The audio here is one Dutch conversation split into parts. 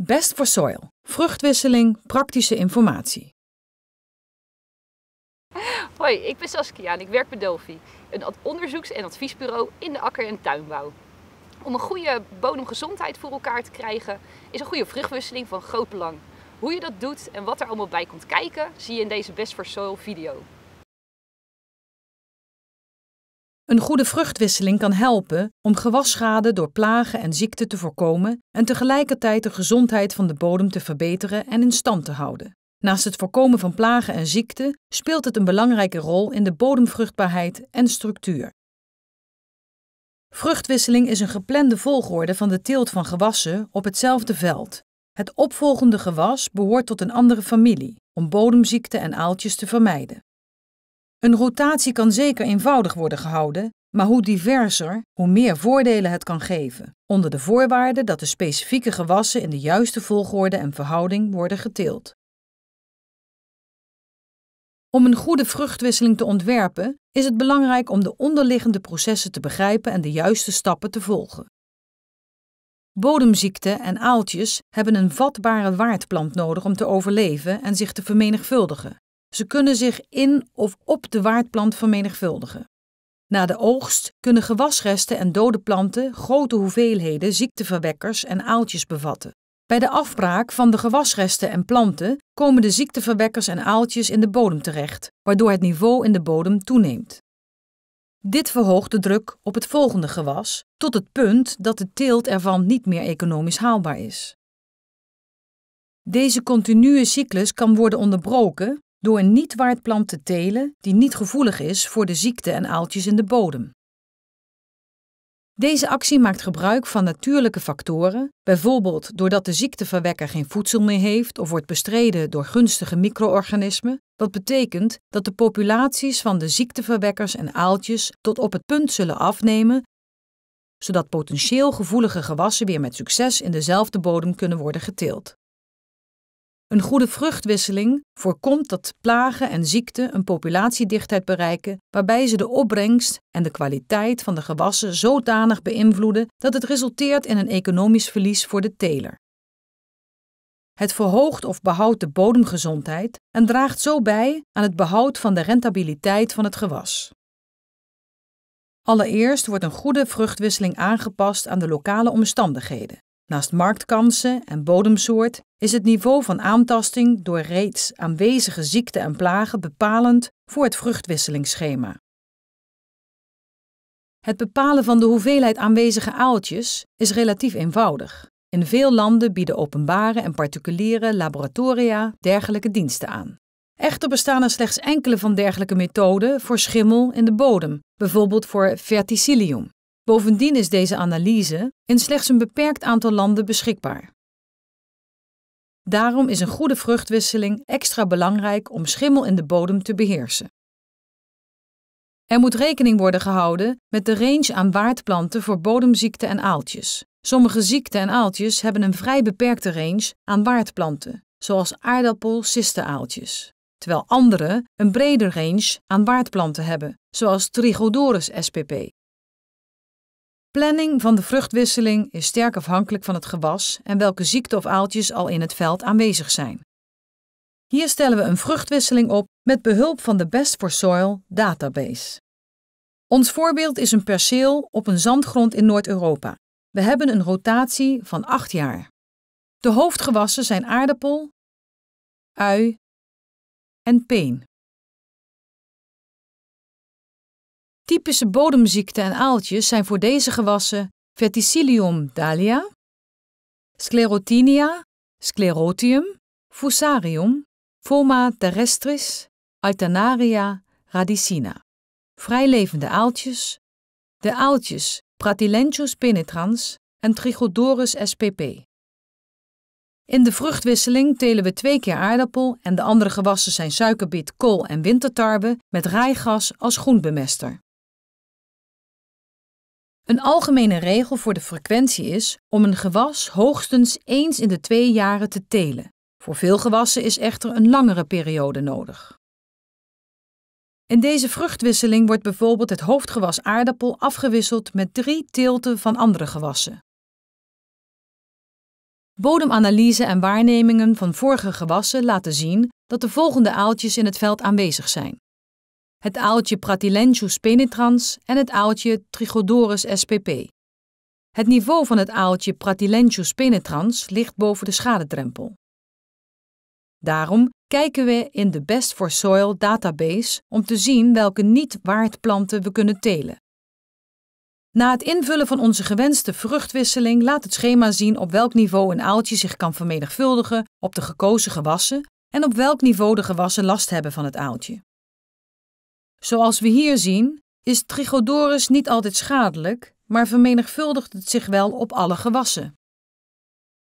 Best for Soil. Vruchtwisseling, praktische informatie. Hoi, ik ben Saskia en ik werk bij Delphi, een onderzoeks- en adviesbureau in de akker- en tuinbouw. Om een goede bodemgezondheid voor elkaar te krijgen, is een goede vruchtwisseling van groot belang. Hoe je dat doet en wat er allemaal bij komt kijken, zie je in deze Best for Soil video. Een goede vruchtwisseling kan helpen om gewasschade door plagen en ziekte te voorkomen en tegelijkertijd de gezondheid van de bodem te verbeteren en in stand te houden. Naast het voorkomen van plagen en ziekten speelt het een belangrijke rol in de bodemvruchtbaarheid en structuur. Vruchtwisseling is een geplande volgorde van de teelt van gewassen op hetzelfde veld. Het opvolgende gewas behoort tot een andere familie, om bodemziekten en aaltjes te vermijden. Een rotatie kan zeker eenvoudig worden gehouden, maar hoe diverser, hoe meer voordelen het kan geven, onder de voorwaarde dat de specifieke gewassen in de juiste volgorde en verhouding worden geteeld. Om een goede vruchtwisseling te ontwerpen, is het belangrijk om de onderliggende processen te begrijpen en de juiste stappen te volgen. Bodemziekten en aaltjes hebben een vatbare waardplant nodig om te overleven en zich te vermenigvuldigen. Ze kunnen zich in of op de waardplant vermenigvuldigen. Na de oogst kunnen gewasresten en dode planten grote hoeveelheden ziekteverwekkers en aaltjes bevatten. Bij de afbraak van de gewasresten en planten komen de ziekteverwekkers en aaltjes in de bodem terecht, waardoor het niveau in de bodem toeneemt. Dit verhoogt de druk op het volgende gewas tot het punt dat de teelt ervan niet meer economisch haalbaar is. Deze continue cyclus kan worden onderbroken door een niet te telen die niet gevoelig is voor de ziekte en aaltjes in de bodem. Deze actie maakt gebruik van natuurlijke factoren, bijvoorbeeld doordat de ziekteverwekker geen voedsel meer heeft of wordt bestreden door gunstige micro-organismen, wat betekent dat de populaties van de ziekteverwekkers en aaltjes tot op het punt zullen afnemen, zodat potentieel gevoelige gewassen weer met succes in dezelfde bodem kunnen worden geteeld. Een goede vruchtwisseling voorkomt dat plagen en ziekten een populatiedichtheid bereiken waarbij ze de opbrengst en de kwaliteit van de gewassen zodanig beïnvloeden dat het resulteert in een economisch verlies voor de teler. Het verhoogt of behoudt de bodemgezondheid en draagt zo bij aan het behoud van de rentabiliteit van het gewas. Allereerst wordt een goede vruchtwisseling aangepast aan de lokale omstandigheden. Naast marktkansen en bodemsoort is het niveau van aantasting door reeds aanwezige ziekten en plagen bepalend voor het vruchtwisselingsschema. Het bepalen van de hoeveelheid aanwezige aaltjes is relatief eenvoudig. In veel landen bieden openbare en particuliere laboratoria dergelijke diensten aan. Echter bestaan er slechts enkele van dergelijke methoden voor schimmel in de bodem, bijvoorbeeld voor verticillium. Bovendien is deze analyse in slechts een beperkt aantal landen beschikbaar. Daarom is een goede vruchtwisseling extra belangrijk om schimmel in de bodem te beheersen. Er moet rekening worden gehouden met de range aan waardplanten voor bodemziekten en aaltjes. Sommige ziekten en aaltjes hebben een vrij beperkte range aan waardplanten, zoals aardappel-cistenaaltjes, terwijl andere een breder range aan waardplanten hebben, zoals Trichodorus spp. Planning van de vruchtwisseling is sterk afhankelijk van het gewas en welke ziekte of aaltjes al in het veld aanwezig zijn. Hier stellen we een vruchtwisseling op met behulp van de Best for Soil database. Ons voorbeeld is een perceel op een zandgrond in Noord-Europa. We hebben een rotatie van 8 jaar. De hoofdgewassen zijn aardappel, ui en peen. Typische bodemziekten en aaltjes zijn voor deze gewassen Verticillium dahlia, Sclerotinia, Sclerotium, Fusarium, Foma terrestris, Alternaria, radicina. Vrijlevende aaltjes, de aaltjes Pratilentius penetrans en Trichodorus spp. In de vruchtwisseling telen we twee keer aardappel en de andere gewassen zijn suikerbiet, kool en wintertarwe met rijgas als groenbemester. Een algemene regel voor de frequentie is om een gewas hoogstens eens in de twee jaren te telen. Voor veel gewassen is echter een langere periode nodig. In deze vruchtwisseling wordt bijvoorbeeld het hoofdgewas aardappel afgewisseld met drie teelten van andere gewassen. Bodemanalyse en waarnemingen van vorige gewassen laten zien dat de volgende aaltjes in het veld aanwezig zijn het aaltje Pratilentius penetrans en het aaltje Trichodorus spp. Het niveau van het aaltje Pratilentius penetrans ligt boven de schadedrempel. Daarom kijken we in de Best for Soil database om te zien welke niet-waardplanten we kunnen telen. Na het invullen van onze gewenste vruchtwisseling laat het schema zien op welk niveau een aaltje zich kan vermenigvuldigen op de gekozen gewassen en op welk niveau de gewassen last hebben van het aaltje. Zoals we hier zien, is Trichodorus niet altijd schadelijk, maar vermenigvuldigt het zich wel op alle gewassen.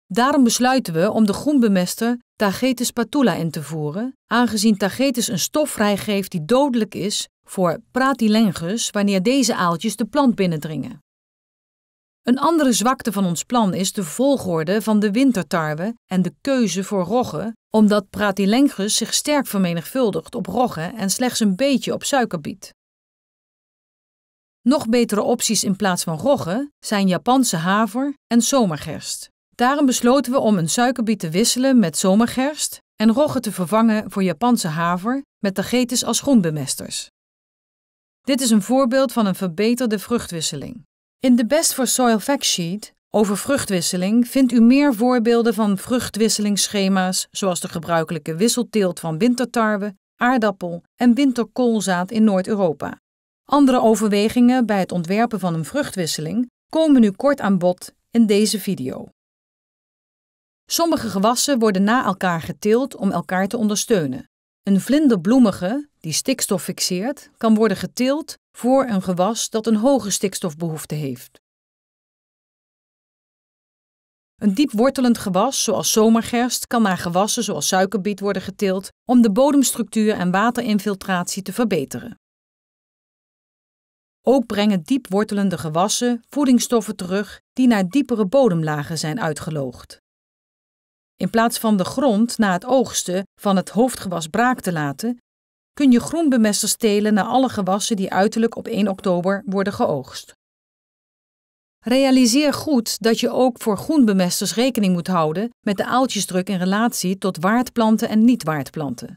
Daarom besluiten we om de groenbemester Tagetes patula in te voeren, aangezien Tagetes een stof vrijgeeft die dodelijk is voor Pratilengus wanneer deze aaltjes de plant binnendringen. Een andere zwakte van ons plan is de volgorde van de wintertarwe en de keuze voor roggen, omdat Pratilenchus zich sterk vermenigvuldigt op roggen en slechts een beetje op suiker Nog betere opties in plaats van rogge zijn Japanse haver en zomergerst. Daarom besloten we om een suikerbiet te wisselen met zomergerst en rogge te vervangen voor Japanse haver met tagetes als groenbemesters. Dit is een voorbeeld van een verbeterde vruchtwisseling. In de Best for Soil Factsheet Sheet over vruchtwisseling vindt u meer voorbeelden van vruchtwisselingsschema's, zoals de gebruikelijke wisselteelt van wintertarwe, aardappel en winterkoolzaad in Noord-Europa. Andere overwegingen bij het ontwerpen van een vruchtwisseling komen nu kort aan bod in deze video. Sommige gewassen worden na elkaar geteeld om elkaar te ondersteunen. Een vlinderbloemige, die stikstof fixeert, kan worden geteeld voor een gewas dat een hoge stikstofbehoefte heeft. Een diepwortelend gewas, zoals zomergerst, kan naar gewassen zoals suikerbiet worden geteeld om de bodemstructuur en waterinfiltratie te verbeteren. Ook brengen diepwortelende gewassen voedingsstoffen terug die naar diepere bodemlagen zijn uitgeloogd. In plaats van de grond na het oogsten van het hoofdgewas braak te laten, kun je groenbemesters stelen naar alle gewassen die uiterlijk op 1 oktober worden geoogst. Realiseer goed dat je ook voor groenbemesters rekening moet houden met de aaltjesdruk in relatie tot waardplanten en niet-waardplanten.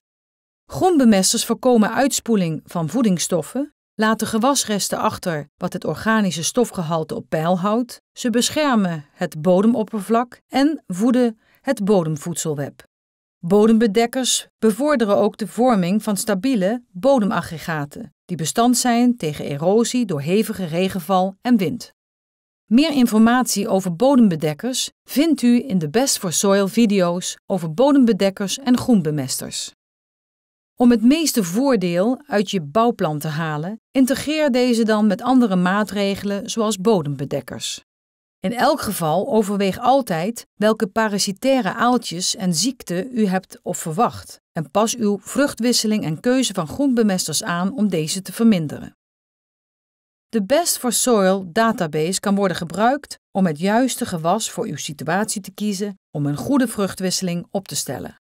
Groenbemesters voorkomen uitspoeling van voedingsstoffen, laten gewasresten achter wat het organische stofgehalte op peil houdt, ze beschermen het bodemoppervlak en voeden het bodemvoedselweb. Bodembedekkers bevorderen ook de vorming van stabiele bodemaggregaten, die bestand zijn tegen erosie door hevige regenval en wind. Meer informatie over bodembedekkers vindt u in de Best for Soil video's over bodembedekkers en groenbemesters. Om het meeste voordeel uit je bouwplan te halen, integreer deze dan met andere maatregelen zoals bodembedekkers. In elk geval overweeg altijd welke parasitaire aaltjes en ziekten u hebt of verwacht en pas uw vruchtwisseling en keuze van groenbemesters aan om deze te verminderen. De Best for Soil database kan worden gebruikt om het juiste gewas voor uw situatie te kiezen om een goede vruchtwisseling op te stellen.